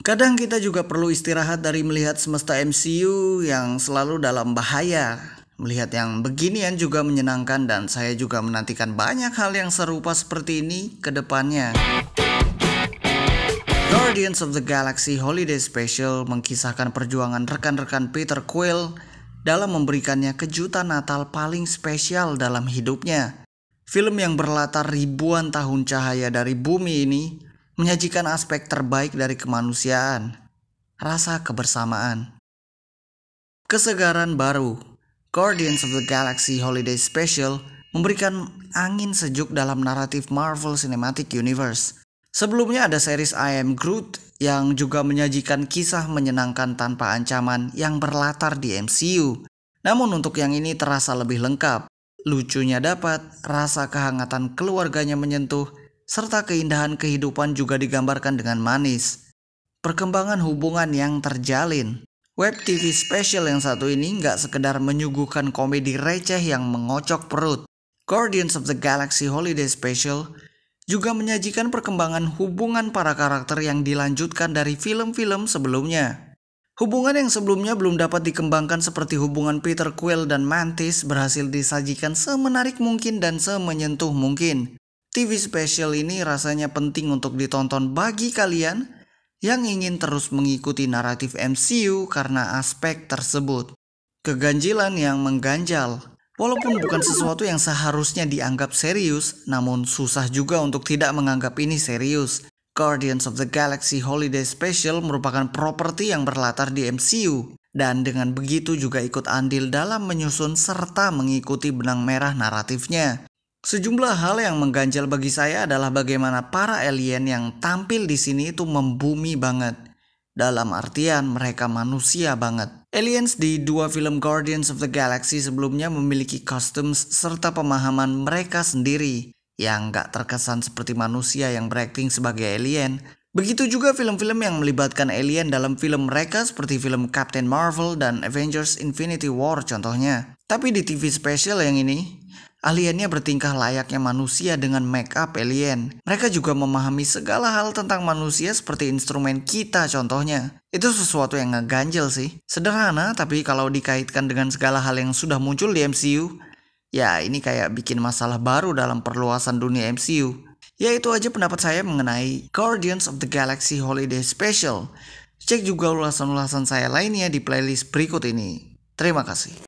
Kadang kita juga perlu istirahat dari melihat semesta MCU yang selalu dalam bahaya. Melihat yang beginian juga menyenangkan dan saya juga menantikan banyak hal yang serupa seperti ini ke depannya. Guardians of the Galaxy Holiday Special mengkisahkan perjuangan rekan-rekan Peter Quill dalam memberikannya kejutan Natal paling spesial dalam hidupnya. Film yang berlatar ribuan tahun cahaya dari bumi ini menyajikan aspek terbaik dari kemanusiaan, rasa kebersamaan. Kesegaran baru, Guardians of the Galaxy Holiday Special memberikan angin sejuk dalam naratif Marvel Cinematic Universe. Sebelumnya ada series I Am Groot yang juga menyajikan kisah menyenangkan tanpa ancaman yang berlatar di MCU. Namun untuk yang ini terasa lebih lengkap. Lucunya dapat, rasa kehangatan keluarganya menyentuh, serta keindahan kehidupan juga digambarkan dengan manis. Perkembangan hubungan yang terjalin. Web TV special yang satu ini nggak sekedar menyuguhkan komedi receh yang mengocok perut. Guardians of the Galaxy Holiday Special juga menyajikan perkembangan hubungan para karakter yang dilanjutkan dari film-film sebelumnya. Hubungan yang sebelumnya belum dapat dikembangkan seperti hubungan Peter Quill dan Mantis berhasil disajikan semenarik mungkin dan semenyentuh mungkin. TV special ini rasanya penting untuk ditonton bagi kalian yang ingin terus mengikuti naratif MCU karena aspek tersebut. Keganjilan yang mengganjal. Walaupun bukan sesuatu yang seharusnya dianggap serius, namun susah juga untuk tidak menganggap ini serius. Guardians of the Galaxy Holiday Special merupakan properti yang berlatar di MCU dan dengan begitu juga ikut andil dalam menyusun serta mengikuti benang merah naratifnya. Sejumlah hal yang mengganjal bagi saya adalah bagaimana para alien yang tampil di sini itu membumi banget. Dalam artian mereka manusia banget. Aliens di dua film Guardians of the Galaxy sebelumnya memiliki kostum serta pemahaman mereka sendiri yang gak terkesan seperti manusia yang berakting sebagai alien. Begitu juga film-film yang melibatkan alien dalam film mereka seperti film Captain Marvel dan Avengers Infinity War contohnya. Tapi di TV special yang ini, Aliennya bertingkah layaknya manusia dengan make up alien. Mereka juga memahami segala hal tentang manusia seperti instrumen kita contohnya. Itu sesuatu yang ngeganjel sih. Sederhana tapi kalau dikaitkan dengan segala hal yang sudah muncul di MCU, ya ini kayak bikin masalah baru dalam perluasan dunia MCU. Ya itu aja pendapat saya mengenai Guardians of the Galaxy Holiday Special. Cek juga ulasan-ulasan saya lainnya di playlist berikut ini. Terima kasih.